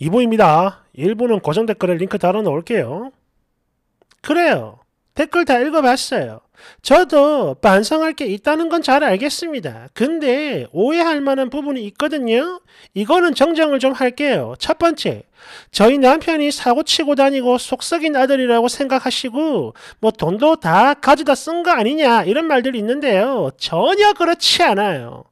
2부입니다. 1부는 고정 댓글에 링크 달아놓을게요. 그래요. 댓글 다 읽어봤어요. 저도 반성할 게 있다는 건 잘 알겠습니다. 근데 오해할 만한 부분이 있거든요. 이거는 정정을 좀 할게요. 첫 번째, 저희 남편이 사고 치고 다니고 속썩인 아들이라고 생각하시고 뭐 돈도 다 가져다 쓴 거 아니냐 이런 말들이 있는데요. 전혀 그렇지 않아요.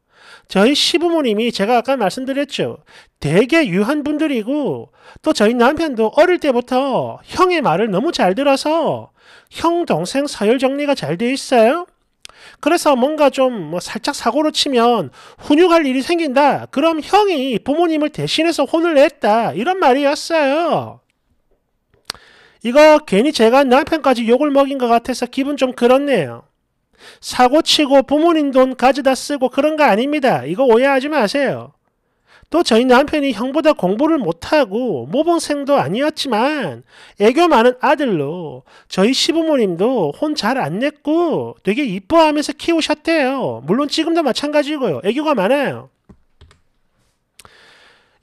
저희 시부모님이 제가 아까 말씀드렸죠. 되게 유한 분들이고 또 저희 남편도 어릴 때부터 형의 말을 너무 잘 들어서 형 동생 서열 정리가 잘 돼 있어요. 그래서 뭔가 좀 뭐 살짝 사고로 치면 훈육할 일이 생긴다. 그럼 형이 부모님을 대신해서 혼을 냈다. 이런 말이었어요. 이거 괜히 제가 남편까지 욕을 먹인 것 같아서 기분 좀 그렇네요. 사고치고 부모님 돈 가져다 쓰고 그런 거 아닙니다. 이거 오해하지 마세요. 또 저희 남편이 형보다 공부를 못하고 모범생도 아니었지만 애교 많은 아들로 저희 시부모님도 혼 잘 안 냈고 되게 이뻐하면서 키우셨대요. 물론 지금도 마찬가지고요. 애교가 많아요.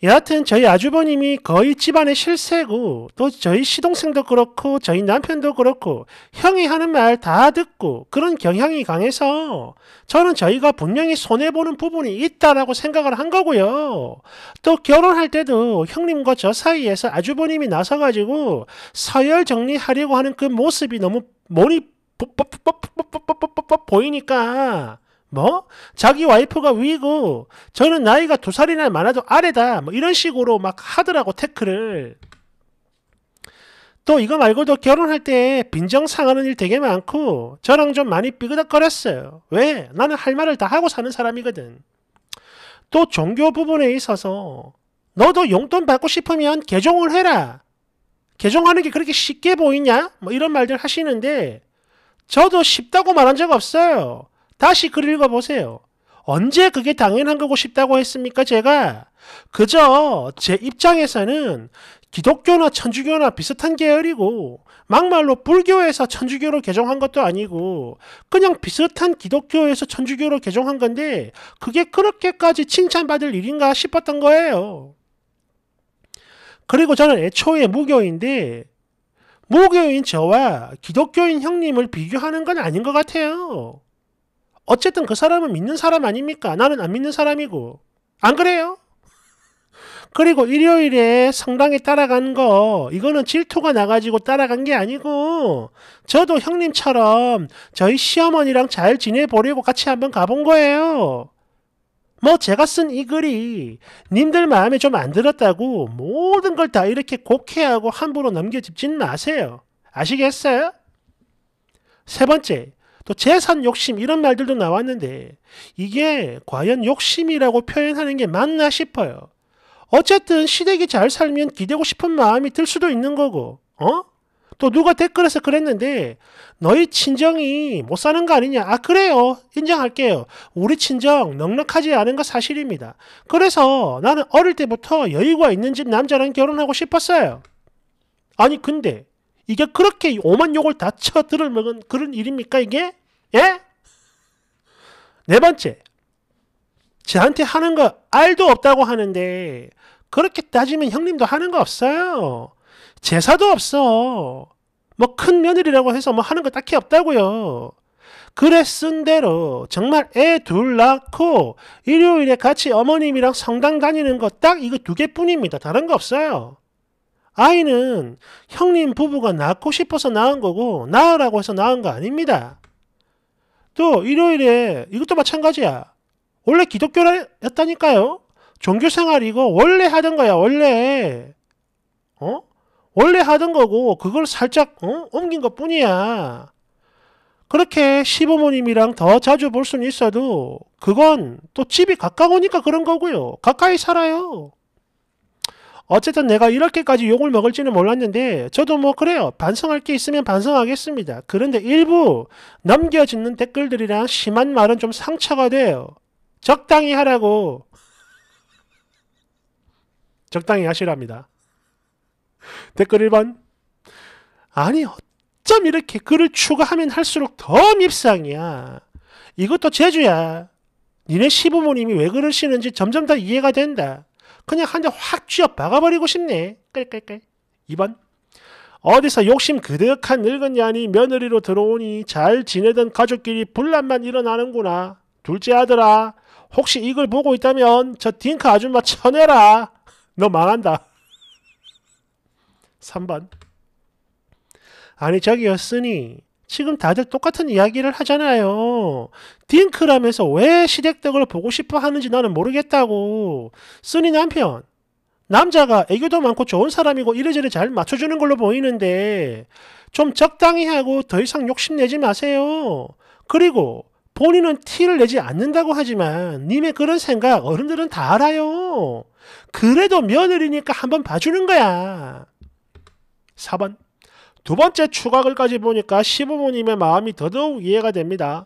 여하튼 저희 아주버님이 거의 집안의 실세고 또 저희 시동생도 그렇고 저희 남편도 그렇고 형이 하는 말 다 듣고 그런 경향이 강해서 저는 저희가 분명히 손해보는 부분이 있다라고 생각을 한 거고요. 또 결혼할 때도 형님과 저 사이에서 아주버님이 나서가지고 서열 정리하려고 하는 그 모습이 너무 머리 보이니까 뭐? 자기 와이프가 위고 저는 나이가 두 살이나 많아도 아래다. 뭐 이런 식으로 막 하더라고 테크를. 또 이거 말고도 결혼할 때 빈정 상하는 일 되게 많고 저랑 좀 많이 삐그덕거렸어요. 왜? 나는 할 말을 다 하고 사는 사람이거든. 또 종교 부분에 있어서 너도 용돈 받고 싶으면 개종을 해라. 개종하는 게 그렇게 쉽게 보이냐? 뭐 이런 말들 하시는데 저도 쉽다고 말한 적 없어요. 다시 글 읽어보세요. 언제 그게 당연한 거고 싶다고 했습니까, 제가? 그저 제 입장에서는 기독교나 천주교나 비슷한 계열이고 막말로 불교에서 천주교로 개종한 것도 아니고 그냥 비슷한 기독교에서 천주교로 개종한 건데 그게 그렇게까지 칭찬받을 일인가 싶었던 거예요. 그리고 저는 애초에 무교인데 무교인 저와 기독교인 형님을 비교하는 건 아닌 것 같아요. 어쨌든 그 사람은 믿는 사람 아닙니까? 나는 안 믿는 사람이고. 안 그래요? 그리고 일요일에 성당에 따라간 거, 이거는 질투가 나가지고 따라간 게 아니고, 저도 형님처럼 저희 시어머니랑 잘 지내보려고 같이 한번 가본 거예요. 뭐 제가 쓴 이 글이 님들 마음에 좀 안 들었다고 모든 걸 다 이렇게 곡해하고 함부로 넘겨짚진 마세요. 아시겠어요? 세 번째, 또 재산 욕심 이런 말들도 나왔는데 이게 과연 욕심이라고 표현하는 게 맞나 싶어요. 어쨌든 시댁이 잘 살면 기대고 싶은 마음이 들 수도 있는 거고, 어? 또 누가 댓글에서 그랬는데 너희 친정이 못 사는 거 아니냐? 아 그래요. 인정할게요. 우리 친정 넉넉하지 않은 거 사실입니다. 그래서 나는 어릴 때부터 여유가 있는 집 남자랑 결혼하고 싶었어요. 아니 근데 이게 그렇게 오만 욕을 다 쳐들을 먹은 그런 일입니까 이게? 예? 네 번째, 저한테 하는 거 알도 없다고 하는데 그렇게 따지면 형님도 하는 거 없어요. 제사도 없어. 뭐 큰 며느리라고 해서 뭐 하는 거 딱히 없다고요. 그랬쓴 대로 정말 애 둘 낳고 일요일에 같이 어머님이랑 성당 다니는 거 딱 이거 두 개뿐입니다. 다른 거 없어요. 아이는 형님 부부가 낳고 싶어서 낳은 거고 낳으라고 해서 낳은 거 아닙니다. 또 일요일에 이것도 마찬가지야. 원래 기독교였다니까요. 종교생활이고 원래 하던 거야 원래. 어? 원래 하던 거고 그걸 살짝 어? 옮긴 것 뿐이야. 그렇게 시부모님이랑 더 자주 볼 수는 있어도 그건 또 집이 가까우니까 그런 거고요. 가까이 살아요. 어쨌든 내가 이렇게까지 욕을 먹을지는 몰랐는데 저도 뭐 그래요. 반성할 게 있으면 반성하겠습니다. 그런데 일부 넘겨짓는 댓글들이랑 심한 말은 좀 상처가 돼요. 적당히 하라고. 적당히 하시랍니다. 댓글 1번. 아니, 어쩜 이렇게 글을 추가하면 할수록 더 밉상이야. 이것도 재주야. 니네 시부모님이 왜 그러시는지 점점 더 이해가 된다. 그냥 한대확 쥐어 박아버리고 싶네. 끌끌끌. 2번. 어디서 욕심 그득한 늙은 년이 며느리로 들어오니 잘 지내던 가족끼리 분란만 일어나는구나. 둘째 아들아, 혹시 이걸 보고 있다면 저 딩크 아줌마 쳐내라. 너 망한다. 3번. 아니 저기였으니 지금 다들 똑같은 이야기를 하잖아요. 딩크라면서 왜 시댁덕을 보고 싶어 하는지 나는 모르겠다고. 쓰니 남편. 남자가 애교도 많고 좋은 사람이고 이래저래 잘 맞춰주는 걸로 보이는데 좀 적당히 하고 더 이상 욕심내지 마세요. 그리고 본인은 티를 내지 않는다고 하지만 님의 그런 생각 어른들은 다 알아요. 그래도 며느리니까 한번 봐주는 거야. 4번 두 번째 추각을까지 보니까 시부모님의 마음이 더더욱 이해가 됩니다.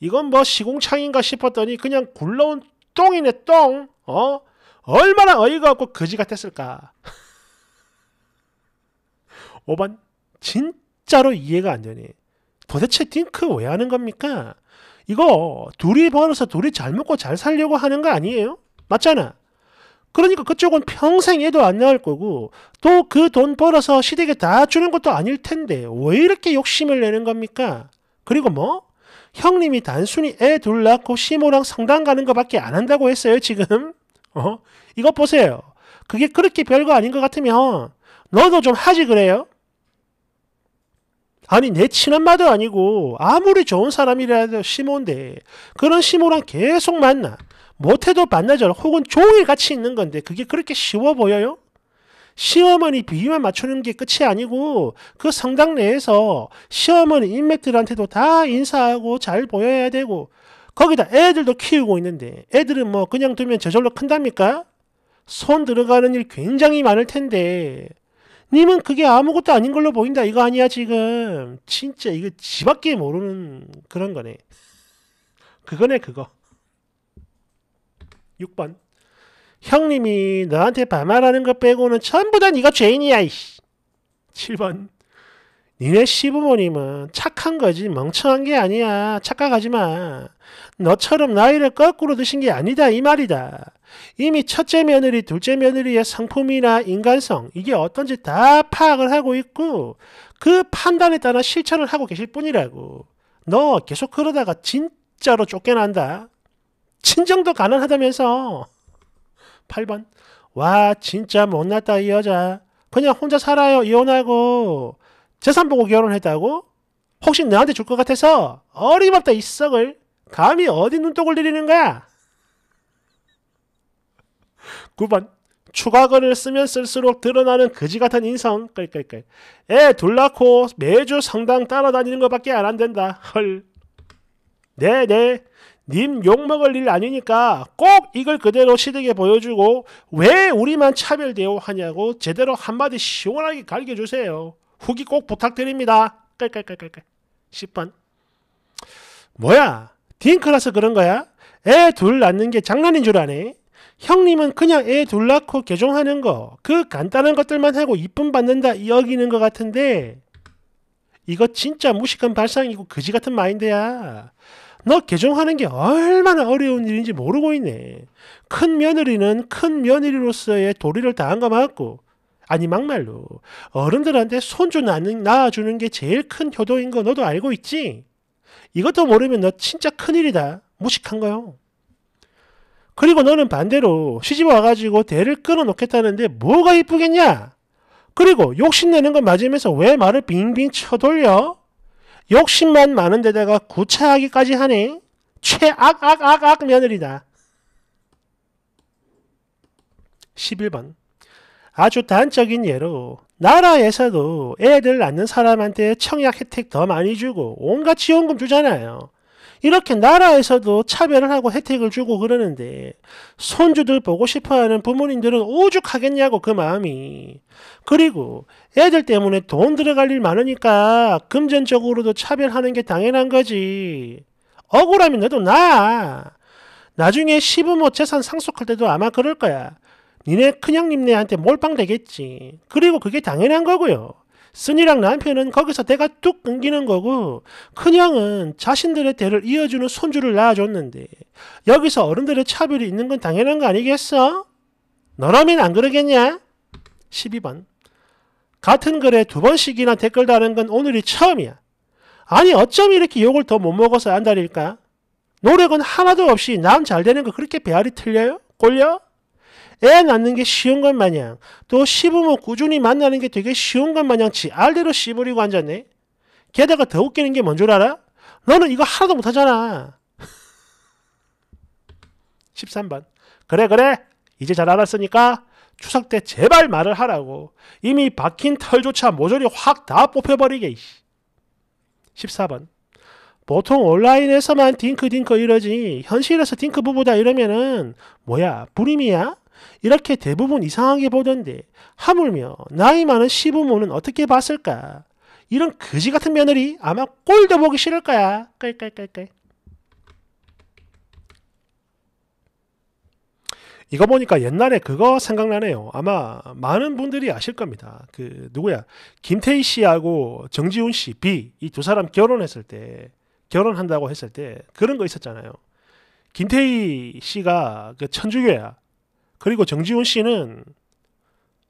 이건 뭐 시공창인가 싶었더니 그냥 굴러온 똥이네 똥. 어? 얼마나 어이가 없고 거지 같았을까. 5번 진짜로 이해가 안 되니 도대체 딩크 왜 하는 겁니까? 이거 둘이 벌어서 둘이 잘 먹고 잘 살려고 하는 거 아니에요? 맞잖아. 그러니까 그쪽은 평생 애도 안 낳을 거고 또 그 돈 벌어서 시댁에 다 주는 것도 아닐 텐데 왜 이렇게 욕심을 내는 겁니까? 그리고 뭐? 형님이 단순히 애 둘 낳고 시모랑 성당 가는 것밖에 안 한다고 했어요 지금? 어? 이거 보세요. 그게 그렇게 별거 아닌 것 같으면 너도 좀 하지 그래요? 아니 내 친엄마도 아니고 아무리 좋은 사람이라도 시모인데 그런 시모랑 계속 만나 못해도 반나절 혹은 종일 같이 있는 건데 그게 그렇게 쉬워 보여요? 시어머니 비위만 맞추는 게 끝이 아니고 그 성당 내에서 시어머니 인맥들한테도 다 인사하고 잘 보여야 되고 거기다 애들도 키우고 있는데 애들은 뭐 그냥 두면 저절로 큰답니까? 손 들어가는 일 굉장히 많을 텐데 님은 그게 아무것도 아닌 걸로 보인다 이거 아니야 지금 진짜 이거 지밖에 모르는 그런 거네 그거네 그거 6번. 형님이 너한테 반말하는 것 빼고는 전부 다 네가 죄인이야. 이씨. 7번. 니네 시부모님은 착한 거지 멍청한 게 아니야. 착각하지 마. 너처럼 나이를 거꾸로 드신 게 아니다 이 말이다. 이미 첫째 며느리, 둘째 며느리의 성품이나 인간성 이게 어떤지 다 파악을 하고 있고 그 판단에 따라 실천을 하고 계실 뿐이라고. 너 계속 그러다가 진짜로 쫓겨난다. 친정도 가능하다면서. 8번. 와, 진짜 못났다, 이 여자. 그냥 혼자 살아요, 이혼하고. 재산 보고 결혼했다고? 혹시 나한테 줄 것 같아서 어림없다, 이 썩을. 감히 어디 눈독을 들이는 거야? 9번. 추가글을 쓰면 쓸수록 드러나는 거지 같은 인성. 끌끌끌. 애둘 낳고 매주 성당 따라다니는 것밖에 안한단다 헐. 네네. 네. 님 욕먹을 일 아니니까 꼭 이걸 그대로 시댁에 보여주고 왜 우리만 차별 대우하냐고 제대로 한마디 시원하게 갈겨주세요. 후기 꼭 부탁드립니다. 깔깔깔깔깔. 10번. 뭐야? 딩크라서 그런 거야? 애 둘 낳는 게 장난인 줄 아네? 형님은 그냥 애 둘 낳고 개종하는 거, 그 간단한 것들만 하고 이쁨 받는다 여기는 것 같은데, 이거 진짜 무식한 발상이고 그지 같은 마인드야. 너 개종하는 게 얼마나 어려운 일인지 모르고 있네. 큰 며느리는 큰 며느리로서의 도리를 다한 것 맞고, 아니 막말로 어른들한테 손주 낳아주는 게 제일 큰 효도인 거 너도 알고 있지? 이것도 모르면 너 진짜 큰일이다. 무식한 거요. 그리고 너는 반대로 시집 와가지고 대를 끊어놓겠다는데 뭐가 이쁘겠냐? 그리고 욕심내는 건 맞으면서 왜 말을 빙빙 쳐돌려? 욕심만 많은 데다가 구차하기까지 하네. 최악악악악 며느리다. 11번 아주 단적인 예로 나라에서도 애들 낳는 사람한테 청약 혜택 더 많이 주고 온갖 지원금 주잖아요. 이렇게 나라에서도 차별을 하고 혜택을 주고 그러는데 손주들 보고 싶어하는 부모님들은 오죽하겠냐고 그 마음이. 그리고 애들 때문에 돈 들어갈 일 많으니까 금전적으로도 차별하는 게 당연한 거지. 억울함면 너도 나. 나중에 시부모 재산 상속할 때도 아마 그럴 거야. 니네 큰형님네한테 몰빵되겠지. 그리고 그게 당연한 거고요. 순이랑 남편은 거기서 대가 뚝 끊기는 거고 큰형은 자신들의 대를 이어주는 손주를 낳아줬는데 여기서 어른들의 차별이 있는 건 당연한 거 아니겠어? 너라면 안 그러겠냐? 12번 같은 글에 두 번씩이나 댓글 다는 건 오늘이 처음이야. 아니 어쩜 이렇게 욕을 더 못 먹어서 안달일까? 노력은 하나도 없이 남 잘 되는 거 그렇게 배알이 틀려요? 꼴려? 애 낳는 게 쉬운 것 마냥 또 시부모 꾸준히 만나는 게 되게 쉬운 것 마냥 지 알대로 씨부리고 앉았네. 게다가 더 웃기는 게 뭔 줄 알아? 너는 이거 하나도 못하잖아. 13번. 그래 그래 이제 잘 알았으니까 추석 때 제발 말을 하라고. 이미 박힌 털조차 모조리 확 다 뽑혀버리게. 14번. 보통 온라인에서만 딩크딩크 이러지 현실에서 딩크 부부다 이러면은 뭐야 불임이야? 이렇게 대부분 이상하게 보던데 하물며 나이 많은 시부모는 어떻게 봤을까? 이런 거지 같은 며느리 아마 꼴도 보기 싫을 거야. 깔깔깔깔. 이거 보니까 옛날에 그거 생각나네요. 아마 많은 분들이 아실 겁니다. 그 누구야? 김태희 씨하고 정지훈 씨 B 이 두 사람 결혼했을 때 결혼한다고 했을 때 그런 거 있었잖아요. 김태희 씨가 그 천주교야. 그리고 정지훈 씨는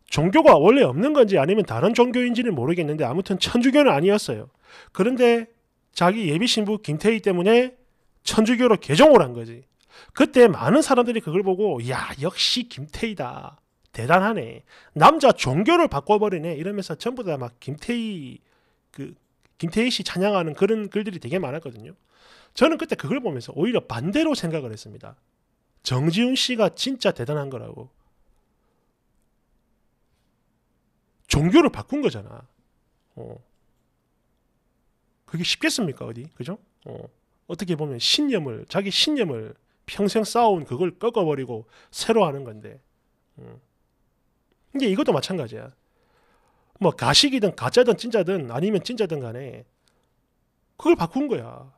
종교가 원래 없는 건지 아니면 다른 종교인지는 모르겠는데 아무튼 천주교는 아니었어요. 그런데 자기 예비 신부 김태희 때문에 천주교로 개종을 한 거지. 그때 많은 사람들이 그걸 보고 야 역시 김태희다 대단하네 남자 종교를 바꿔버리네 이러면서 전부 다 막 김태희 그 김태희 씨 찬양하는 그런 글들이 되게 많았거든요. 저는 그때 그걸 보면서 오히려 반대로 생각을 했습니다. 정지훈 씨가 진짜 대단한 거라고. 종교를 바꾼 거잖아. 어. 그게 쉽겠습니까 어디 그죠? 어. 어떻게 보면 신념을 자기 신념을 평생 쌓아온 그걸 꺾어버리고 새로 하는 건데. 음. 어. 근데 이것도 마찬가지야. 뭐 가식이든 가짜든 진짜든 아니면 진짜든 간에 그걸 바꾼 거야.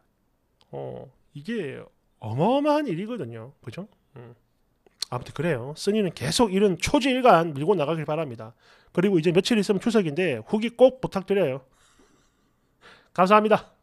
어, 이게 어마어마한 일이거든요. 그죠? 음. 아무튼 그래요. 쓰니는 계속 이런 초지일간 밀고 나가길 바랍니다. 그리고 이제 며칠 있으면 추석인데 후기 꼭 부탁드려요. 감사합니다.